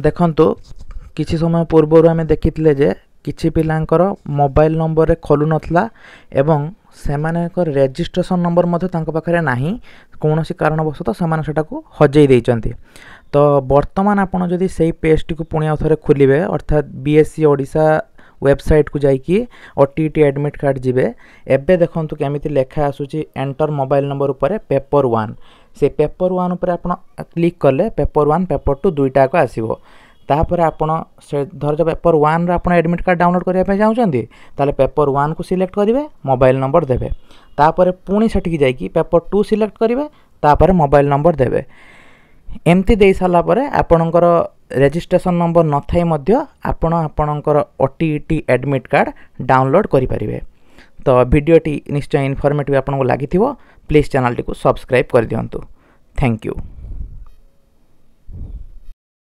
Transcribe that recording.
ଦେଖନ୍ତୁ କିଛି ସମୟ ପୂର୍ବରୁ ଆମେ ଦେଖିଥିଲେ ଯେ କିଛି ପିଲାଙ୍କର ମୋବାଇଲ ନମ୍ବରରେ ଖୋଲୁନଥିଲା ଏବଂ ସେମାନଙ୍କର ରେଜିଷ୍ଟ୍ରେସନ ନମ୍ବର ମଧ୍ୟ ତାଙ୍କ ପାଖରେ ନାହିଁ କୌଣସି କାରଣବଶତଃ ସେମାନେ ସେଟାକୁ ହଜେଇ ଦେଇଛନ୍ତି ତ ବର୍ତ୍ତମାନ ଆପଣ ଯଦି ସେଇ ପେଜ୍ଟିକୁ ପୁଣି ଆଉ ଥରେ ଖୋଲିବେ ଅର୍ଥାତ୍ ବି ଏସ୍ ସି ଓଡ଼ିଶା ୱେବସାଇଟ୍କୁ ଯାଇକି ଓ ଟି ଟି ଆଡ଼ମିଟ୍ କାର୍ଡ଼ ଯିବେ ଏବେ ଦେଖନ୍ତୁ କେମିତି ଲେଖା ଆସୁଛି ଏଣ୍ଟର ମୋବାଇଲ ନମ୍ବର ଉପରେ ପେପର୍ ୱାନ୍ ସେ ପେପର୍ ୱାନ୍ ଉପରେ ଆପଣ କ୍ଲିକ୍ କଲେ ପେପର୍ ୱାନ୍ ପେପର୍ ଟୁ ଦୁଇଟାକ ଆସିବ ତାପରେ ଆପଣ ସେ ଧରଜ ପେପର୍ ୱାନ୍ରେ ଆପଣ ଆଡ଼ମିଟ୍ କାର୍ଡ଼ ଡାଉନଲୋଡ଼୍ କରିବା ପାଇଁ ଚାହୁଁଛନ୍ତି ତାହେଲେ ପେପର୍ ୱାନ୍କୁ ସିଲେକ୍ଟ କରିବେ ମୋବାଇଲ୍ ନମ୍ବର ଦେବେ ତାପରେ ପୁଣି ସେଠିକି ଯାଇକି ପେପର୍ ଟୁ ସିଲେକ୍ଟ କରିବେ ତାପରେ ମୋବାଇଲ୍ ନମ୍ବର ଦେବେ ଏମିତି ଦେଇସାରିଲା ପରେ ଆପଣଙ୍କର ରେଜିଷ୍ଟ୍ରେସନ୍ ନମ୍ବର ନଥାଇ ମଧ୍ୟ ଆପଣ ଆପଣଙ୍କର O T E T admit card download କରିପାରିବେ ତ ଭିଡ଼ିଓଟି ନିଶ୍ଚୟ ଇନଫର୍ମେଟିଭ୍ ଆପଣଙ୍କୁ ଲାଗିଥିବ ପ୍ଲିଜ୍ ଚ୍ୟାନେଲ୍ଟିକୁ ସବସ୍କ୍ରାଇବ୍ କରିଦିଅନ୍ତୁ ଥ୍ୟାଙ୍କ ୟୁ